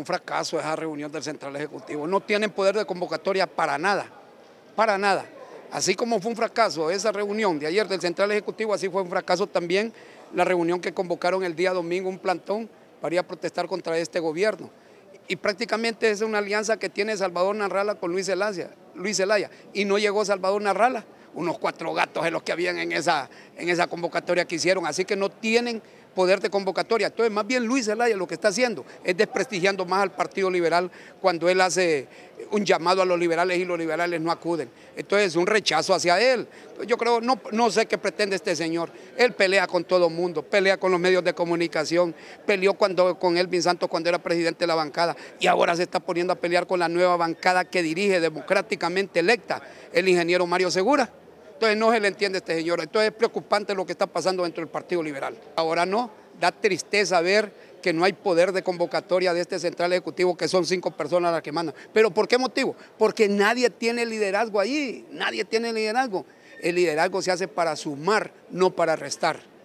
Un fracaso esa reunión del Central Ejecutivo. No tienen poder de convocatoria para nada, para nada. Así como fue un fracaso esa reunión de ayer del Central Ejecutivo, así fue un fracaso también la reunión que convocaron el día domingo un plantón para ir a protestar contra este gobierno. Y prácticamente es una alianza que tiene Salvador Narrala con Luis Zelaya, Luis Y no llegó Salvador Narrala, unos cuatro gatos de los que habían en esa, en esa convocatoria que hicieron. Así que no tienen poder de convocatoria. Entonces, más bien Luis Zelaya lo que está haciendo es desprestigiando más al Partido Liberal cuando él hace un llamado a los liberales y los liberales no acuden. Entonces, un rechazo hacia él. Yo creo, no, no sé qué pretende este señor. Él pelea con todo el mundo, pelea con los medios de comunicación, peleó cuando, con Elvin Santos cuando era presidente de la bancada y ahora se está poniendo a pelear con la nueva bancada que dirige democráticamente electa el ingeniero Mario Segura. Entonces no se le entiende a este señor. Entonces es preocupante lo que está pasando dentro del Partido Liberal. Ahora no, da tristeza ver que no hay poder de convocatoria de este central ejecutivo, que son cinco personas las que mandan. ¿Pero por qué motivo? Porque nadie tiene liderazgo ahí, nadie tiene liderazgo. El liderazgo se hace para sumar, no para restar.